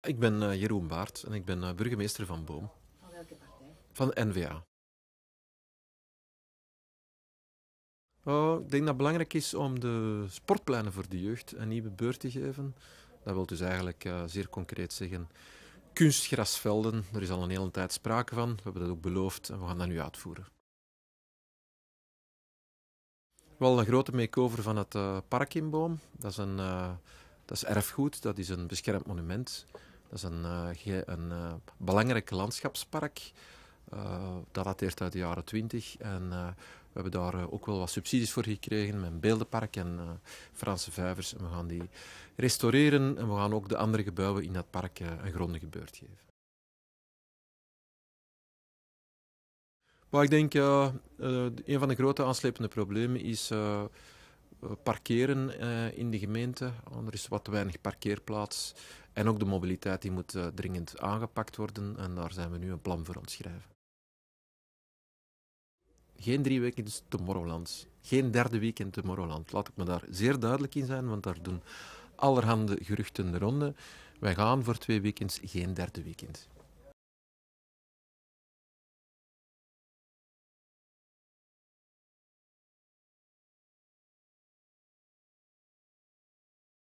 Ik ben eh, Jeroen Baart en ik ben eh, burgemeester van Boom. Van welke partij? Van de NVA. Oh, ik denk dat het belangrijk is om de sportpleinen voor de jeugd een nieuwe beurt te geven. Dat wil dus eigenlijk eh, zeer concreet zeggen kunstgrasvelden. Er is al een hele tijd sprake van. We hebben dat ook beloofd en we gaan dat nu uitvoeren. Wel een grote make-over van het park in Boom. Dat is, een, dat is erfgoed, dat is een beschermd monument. Dat is een, eh, een eh, belangrijk landschapspark. dat eh, dateert uit de jaren 20 en we hebben daar ook wel wat subsidies voor gekregen met een beeldenpark en Franse vijvers. we gaan die restaureren en we gaan ook de andere gebouwen in dat park een grondige beurt geven. Maar ik denk, uh, een van de grote aanslepende problemen is uh, parkeren in de gemeente. Er is wat weinig parkeerplaats. En ook de mobiliteit die moet eh, dringend aangepakt worden en daar zijn we nu een plan voor aan het schrijven. Geen drie weekends Tomorrowland. Geen derde weekend Tomorrowland. Laat ik me daar zeer duidelijk in zijn, want daar doen allerhande geruchten de ronde. Wij gaan voor twee weekends geen derde weekend.